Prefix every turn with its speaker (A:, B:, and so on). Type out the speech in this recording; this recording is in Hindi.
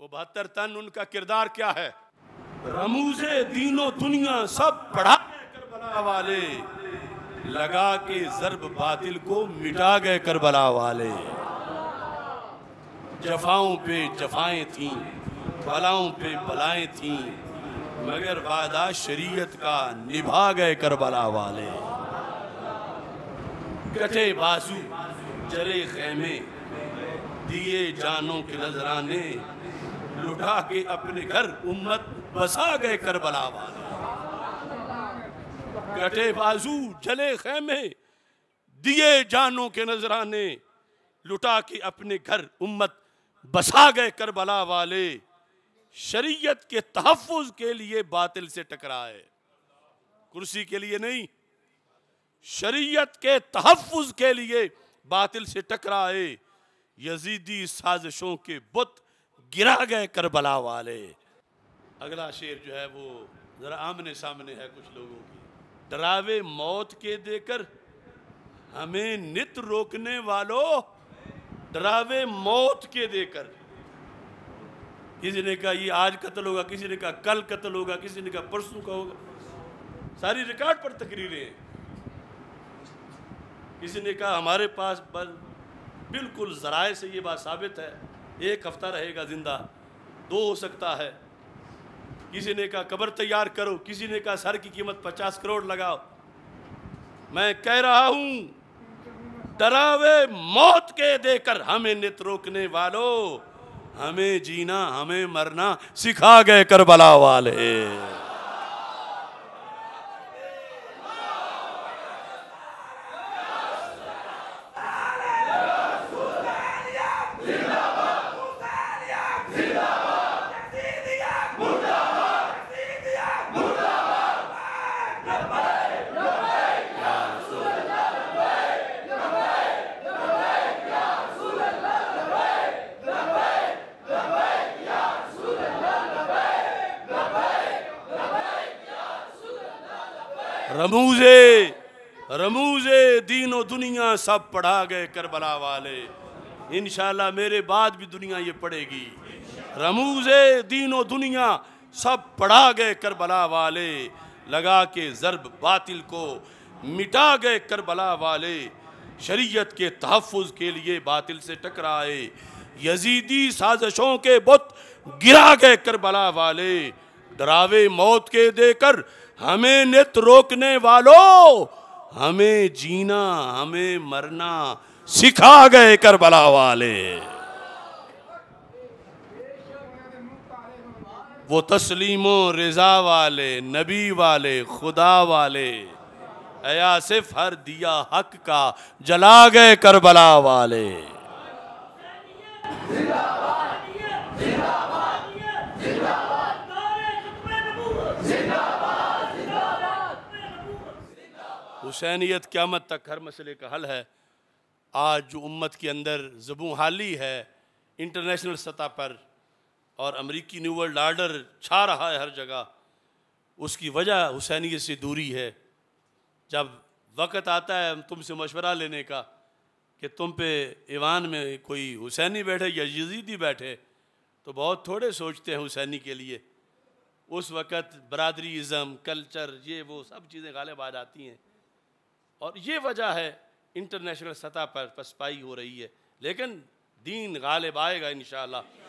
A: वो बहत्तर तन उनका किरदार क्या है रमूजे दीनों दुनिया सब पढ़ा करबला वाले लगा के जरब बातिल को मिटा गए करबला वाले जफाओं पे जफाएं थी बलाओं पे बलाएं थी मगर वादा शरीयत का निभा गए करबला वाले कटे बाजू चले खेमे दिए जानों के नजराने लुटा के अपने घर उम्मत बसा गए करबला वाले कटे बाजू जले खेमे दिए जानों के नजराने लुटा के अपने घर उम्मत बसा गए करबला वाले शरीयत के तहफ़ के लिए बातिल से टकराए कुर्सी के लिए नहीं शरीयत के तहफ़ के लिए बातिल से टकराए यजीदी साजिशों के बुत गिरा गए करबला वाले अगला शेर जो है वो ज़रा आमने सामने है कुछ लोगों की डरावे मौत के देकर हमें नित रोकने वालों डरावे मौत के देकर किसी ने कहा ये आज कत्ल होगा किसी ने कहा कल कत्ल होगा किसी ने कहा परसों का होगा सारी रिकॉर्ड पर तकरीरें हैं किसी ने कहा हमारे पास बिल्कुल ज़राए से ये बात साबित है एक हफ्ता रहेगा ज़िंदा दो हो सकता है किसी ने कहा कब्र तैयार करो किसी ने कहा सर की कीमत पचास करोड़ लगाओ मैं कह रहा हूं डरावे मौत के देकर हमें नित रोकने वालों हमें जीना हमें मरना सिखा गए करबला वाले रमूजे रमूजे दीनों दुनिया सब पढ़ा गए करबला वाले इन मेरे बाद भी दुनिया ये पढ़ेगी रमूजे दीन दुनिया सब पढ़ा गए करबला वाले लगा के ज़रब बातिल को मिटा गए करबला वाले शरीयत के तहफ़ के लिए बातिल से टकराए यजीदी साजिशों के बुत गिरा गए करबला वाले डरावे मौत के देकर हमें नित रोकने वालों हमें जीना हमें मरना सिखा गए करबला वाले वो तस्लीमो रजा वाले नबी वाले खुदा वाले अयासिफ हर दिया हक का जला गए करबला वाले हुसैनीत क़्यामत तक हर मसले का हल है आज जो उम्मत के अंदर जबू हाली है इंटरनेशनल सतह पर और अमरीकी न्यू वर्ल्ड आर्डर छा रहा है हर जगह उसकी वजह हुसैनीत से दूरी है जब वक़्त आता है तुमसे मशवरा लेने का कि तुम पे ईवान में कोई हुसैनी बैठे या यजीदी बैठे तो बहुत थोड़े सोचते हैं हुसैनी के लिए उस वक़्त बरदरी इज़म कल्चर ये वो सब चीज़ें गालिब आ जाती हैं और ये वजह है इंटरनेशनल सतह पर पसपाई हो रही है लेकिन दीन गालिब आएगा इन